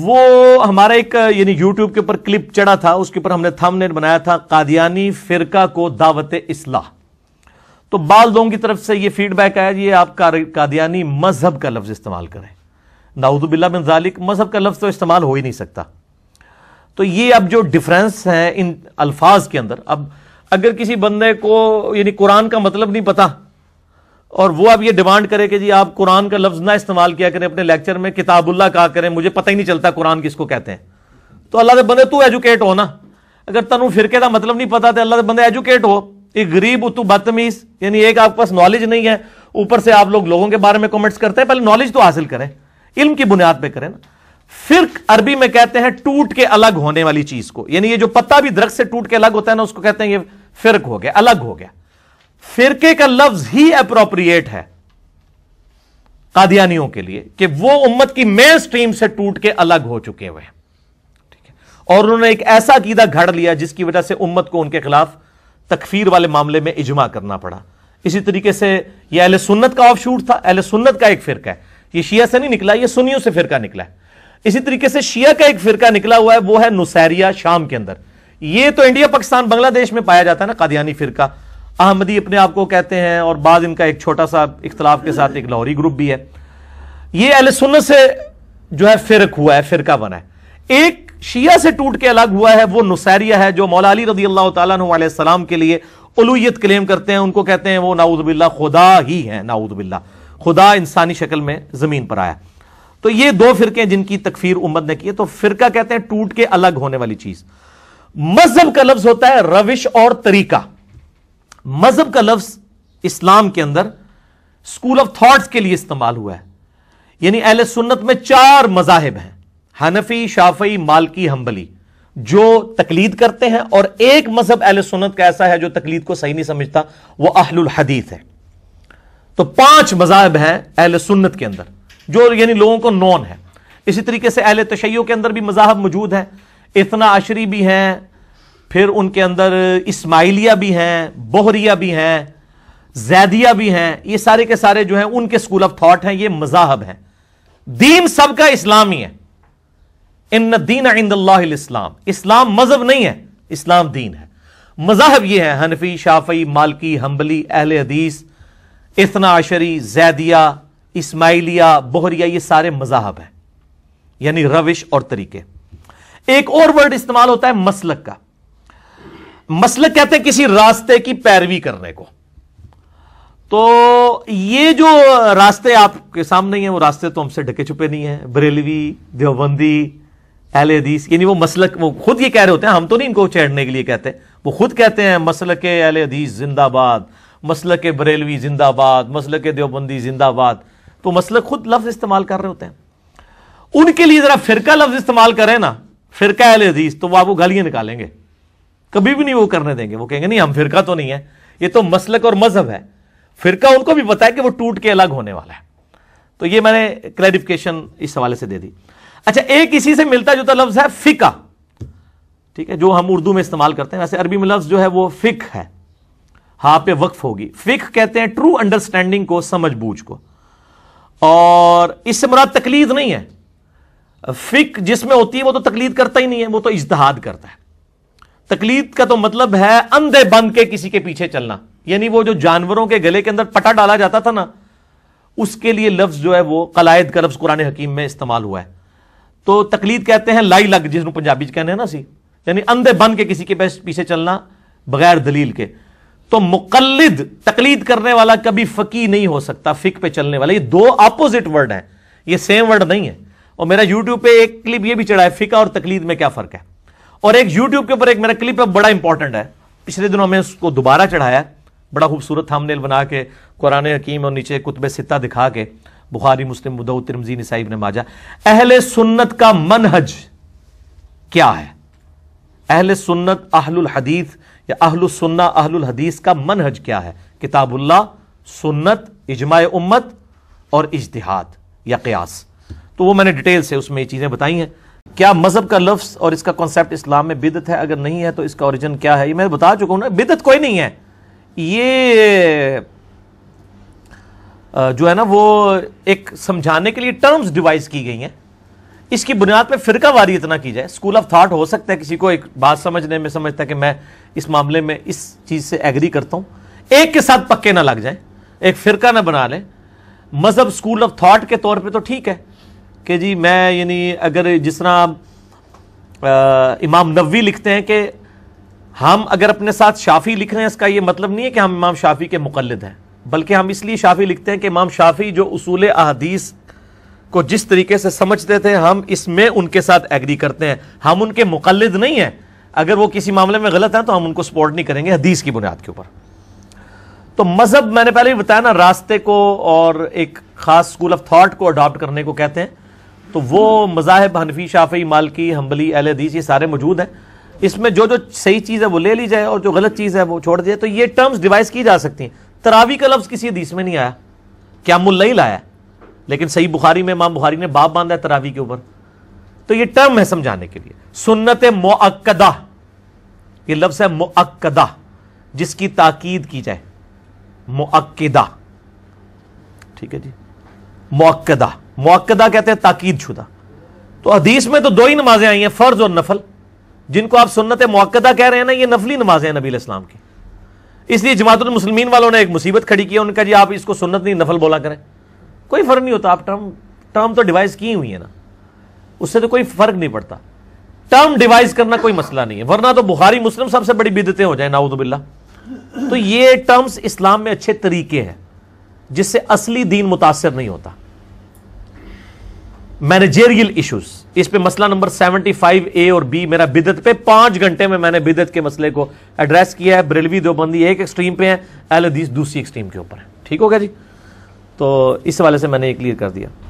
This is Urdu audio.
وہ ہمارا ایک یعنی یوٹیوب کے اوپر کلپ چڑھا تھا اس کے اوپر ہم نے تھم نیٹ بنایا تھا قادیانی فرقہ کو دعوت اصلاح تو بال لوگوں کی طرف سے یہ فیڈ بیک آیا جی یہ آپ قادیانی مذہب کا لفظ استعمال کریں باللہ من ذالک مذہب کا لفظ تو استعمال ہو ہی نہیں سکتا تو یہ اب جو ڈفرینس ہے ان الفاظ کے اندر اب اگر کسی بندے کو یعنی قرآن کا مطلب نہیں پتا اور وہ اب یہ ڈیمانڈ کرے کہ جی آپ قرآن کا لفظ نہ استعمال کیا کریں اپنے لیکچر میں کتاب اللہ کہا کریں مجھے پتہ ہی نہیں چلتا قرآن کس کو کہتے ہیں تو اللہ کے بندے تو ایجوکیٹ ہو نا اگر تنو فرقے کا مطلب نہیں پتا تو اللہ کے بندے ایجوکیٹ ہو ایک غریب بدتمیز یعنی ایک آپ کے پاس نالج نہیں ہے اوپر سے آپ لوگ لوگوں کے بارے میں کومنٹس کرتے ہیں پہلے نالج تو حاصل کریں علم کی بنیاد پہ کریں نا فرق عربی میں کہتے ہیں ٹوٹ کے الگ ہونے والی چیز کو یعنی یہ جو پتہ بھی درخت سے ٹوٹ کے الگ ہوتا ہے نا اس کو کہتے ہیں یہ فرق ہو گیا الگ ہو گیا فرقے کا لفظ ہی اپروپریٹ ہے قادیانیوں کے لیے کہ وہ امت کی مین سٹریم سے ٹوٹ کے الگ ہو چکے ہوئے ہیں اور انہوں نے ایک ایسا عقیدہ گھڑ لیا جس کی وجہ سے امت کو ان کے خلاف تکفیر والے معاملے میں اجماع کرنا پڑا اسی طریقے سے یہ اہل سنت کا آف شوٹ تھا اہل سنت کا ایک فرقہ ہے یہ شیعہ سے نہیں نکلا یہ سنیوں سے فرقہ نکلا ہے اسی طریقے سے شیعہ کا ایک فرقہ نکلا ہوا ہے وہ ہے نسیریا شام کے اندر یہ تو انڈیا پاکستان بنگلہ دیش میں پایا جاتا ہے نا قادیانی فرقہ احمدی اپنے آپ کو کہتے ہیں اور بعض ان کا ایک چھوٹا سا اختلاف کے ساتھ ایک لاہوری گروپ بھی ہے یہ اہل سنت سے جو ہے فرق ہوا ہے فرقہ بنا ہے ایک شیعہ سے ٹوٹ کے الگ ہوا ہے وہ نصیریہ ہے جو مولا علی رضی اللہ تعالیٰ علیہ السلام کے لیے الویت کلیم کرتے ہیں ان کو کہتے ہیں وہ باللہ خدا ہی ہے ناؤد باللہ خدا انسانی شکل میں زمین پر آیا تو یہ دو فرقے جن کی تکفیر امت نے کی ہے تو فرقہ کہتے ہیں ٹوٹ کے الگ ہونے والی چیز مذہب کا لفظ ہوتا ہے روش اور طریقہ مذہب کا لفظ اسلام کے اندر اسکول آف تھاٹس کے لیے استعمال ہوا ہے یعنی اہل سنت میں چار مذاہب ہیں حنفی شافعی مالکی ہمبلی جو تقلید کرتے ہیں اور ایک مذہب اہل سنت کا ایسا ہے جو تقلید کو صحیح نہیں سمجھتا وہ اہل الحدیث ہے تو پانچ مذاہب ہیں اہل سنت کے اندر جو یعنی لوگوں کو نون ہے اسی طریقے سے اہل تشیعوں کے اندر بھی مذاہب موجود ہیں اتنا عشری بھی ہیں پھر ان کے اندر اسماعیلیہ بھی ہیں بحریہ بھی ہیں زیدیہ بھی ہیں یہ سارے کے سارے جو ہیں ان کے سکول آف تھاٹ ہیں یہ مذاہب ہیں دین سب کا اسلام ہی ہے ان دین عند اللہ الاسلام اسلام مذہب نہیں ہے اسلام دین ہے مذاہب یہ ہے حنفی شافعی مالکی ہمبلی اہل حدیث اثنا عشری زیدیہ اسماعیلیہ بہریہ یہ سارے مذاہب ہیں یعنی روش اور طریقے ایک اور ورڈ استعمال ہوتا ہے مسلک کا مسل کہتے ہیں کسی راستے کی پیروی کرنے کو تو یہ جو راستے آپ کے سامنے ہیں وہ راستے تو ہم سے ڈھکے چھپے نہیں ہیں بریلوی دیوبندی اہل حدیث یعنی وہ مسلک وہ خود یہ کہہ رہے ہوتے ہیں ہم تو نہیں ان کو چیڑنے کے لیے کہتے وہ خود کہتے ہیں مسلک اہل حدیث زندہ باد مسلک بریلوی زندہ باد مسلک دیوبندی زندہ باد تو مسلک خود لفظ استعمال کر رہے ہوتے ہیں ان کے لیے ذرا فرقہ لفظ استعمال کریں نا فرقہ اہل حدیث تو وہ آپ کو گالیاں نکالیں گے کبھی بھی نہیں وہ کرنے دیں گے وہ کہیں گے نہیں ہم فرقہ تو نہیں ہے یہ تو مسلک اور مذہب ہے فرقہ ان کو بھی بتایا کہ وہ ٹوٹ کے الگ ہونے والا ہے تو یہ میں نے اس حوالے سے سے دے دی اچھا ایک اسی ملتا جو ہم اردو میں استعمال کرتے ہیں عربی میں لفظ جو ہے وہ فک ہے ہاں پہ وقف ہوگی فک کہتے ہیں ٹرو انڈرسٹینڈنگ کو سمجھ بوجھ کو اور اس سے مراد تقلید نہیں ہے فک جس میں ہوتی ہے وہ تو تقلید کرتا ہی نہیں ہے وہ تو اجتہاد کرتا ہے تقلید کا تو مطلب ہے اندے بند کے کسی کے پیچھے چلنا یعنی وہ جو جانوروں کے گلے کے اندر پٹا ڈالا جاتا تھا نا اس کے لیے لفظ جو ہے وہ قلائد کا لفظ قرآن حکیم میں استعمال ہوا ہے تو تقلید کہتے ہیں لائی لگ جس کو پنجابی کہنے ہیں نا سی یعنی اندھے بند کے کسی کے پیچھے چلنا بغیر دلیل کے تو مقلد تقلید کرنے والا کبھی فقی نہیں ہو سکتا فک پہ چلنے والا یہ دو اپوزٹ ورڈ ہیں یہ سیم ورڈ نہیں ہے اور میرا یوٹیوب پہ ایک کلپ یہ بھی چڑھا ہے فقہ اور تقلید میں کیا فرق ہے اور ایک یوٹیوب کے اوپر ایک میرا کلپ ہے بڑا امپورٹنٹ ہے پچھلے دنوں میں اس کو دوبارہ چڑھایا بڑا خوبصورت تھام نیل بنا کے قرآن حکیم اور نیچے کتب ستہ دکھا کے بخاری مسلم مدعو ترمزی نسائی ابن ماجہ اہل سنت کا منحج کیا ہے اہل سنت اہل الحدیث یا اہل السنہ اہل الحدیث کا منحج کیا ہے کتاب اللہ سنت اجماع امت اور اجتہاد یا قیاس تو وہ میں نے ڈیٹیل سے اس میں یہ چیزیں بتائی ہیں کیا مذہب کا لفظ اور اس کا کانسیپٹ اسلام میں بدت ہے اگر نہیں ہے تو اس کا اوریجن کیا ہے یہ میں بتا چکا ہوں نا بدت کوئی نہیں ہے یہ جو ہے نا وہ ایک سمجھانے کے لیے ٹرمز ڈیوائز کی گئی ہیں اس کی بنیاد پہ فرقہ واری اتنا کی جائے اسکول آف تھاٹ ہو سکتا ہے کسی کو ایک بات سمجھنے میں سمجھتا ہے کہ میں اس معاملے میں اس چیز سے ایگری کرتا ہوں ایک کے ساتھ پکے نہ لگ جائیں ایک فرقہ نہ بنا لیں مذہب اسکول آف تھاٹ کے طور پہ تو ٹھیک ہے کہ جی میں یعنی اگر جس طرح امام نوی لکھتے ہیں کہ ہم اگر اپنے ساتھ شافی لکھ رہے ہیں اس کا یہ مطلب نہیں ہے کہ ہم امام شافی کے مقلد ہیں بلکہ ہم اس لیے شافی لکھتے ہیں کہ امام شافی جو اصول احادیث کو جس طریقے سے سمجھتے تھے ہم اس میں ان کے ساتھ ایگری کرتے ہیں ہم ان کے مقلد نہیں ہیں اگر وہ کسی معاملے میں غلط ہیں تو ہم ان کو سپورٹ نہیں کریں گے حدیث کی بنیاد کے اوپر تو مذہب میں نے پہلے بھی بتایا نا راستے کو اور ایک خاص سکول آف تھاٹ کو اڈاپٹ کرنے کو کہتے ہیں تو وہ مذاہب حنفی شافعی مالکی حنبلی اہل حدیث یہ سارے موجود ہیں اس میں جو جو صحیح چیز ہے وہ لے لی جائے اور جو غلط چیز ہے وہ چھوڑ دیا تو یہ ٹرمز ڈیوائز کی جا سکتی ہیں تراوی کا لفظ کسی حدیث میں نہیں آیا کیا مل آیا ہے لیکن صحیح بخاری میں امام بخاری نے باپ باندھا ہے تراوی کے اوپر تو یہ ٹرم ہے سمجھانے کے لیے سنت معقدہ یہ لفظ ہے معقدہ جس کی تاکید کی جائے معقدہ ٹھیک ہے جی معقدہ موقدہ کہتے ہیں تاکید شدہ تو حدیث میں تو دو ہی نمازیں آئی ہیں فرض اور نفل جن کو آپ سنت مؤقدہ کہہ رہے ہیں نا یہ نفلی نمازیں نبی علیہ السلام کی اس لیے جماعت المسلمین والوں نے ایک مصیبت کھڑی کی ہے ان کا جی آپ اس کو سنت نہیں نفل بولا کریں کوئی فرق نہیں ہوتا آپ ٹرم ٹرم تو ڈیوائز کی ہوئی ہے نا اس سے تو کوئی فرق نہیں پڑتا ٹرم ڈیوائز کرنا کوئی مسئلہ نہیں ہے ورنہ تو بخاری مسلم سب سے بڑی بدتیں ہو جائیں ناود تو یہ ٹرمس اسلام میں اچھے طریقے ہیں جس سے اصلی دین متاثر نہیں ہوتا مینیجیریل ایشوز اس پہ مسئلہ نمبر سیونٹی فائیو اے اور بی میرا بدت پہ پانچ گھنٹے میں میں نے بدت کے مسئلے کو ایڈریس کیا ہے بریلوی ایک ایکسٹریم پہ ہیں اہل حدیث دوسری ایکسٹریم کے اوپر ہے ٹھیک ہوگا جی تو اس حوالے سے میں نے یہ کلیئر کر دیا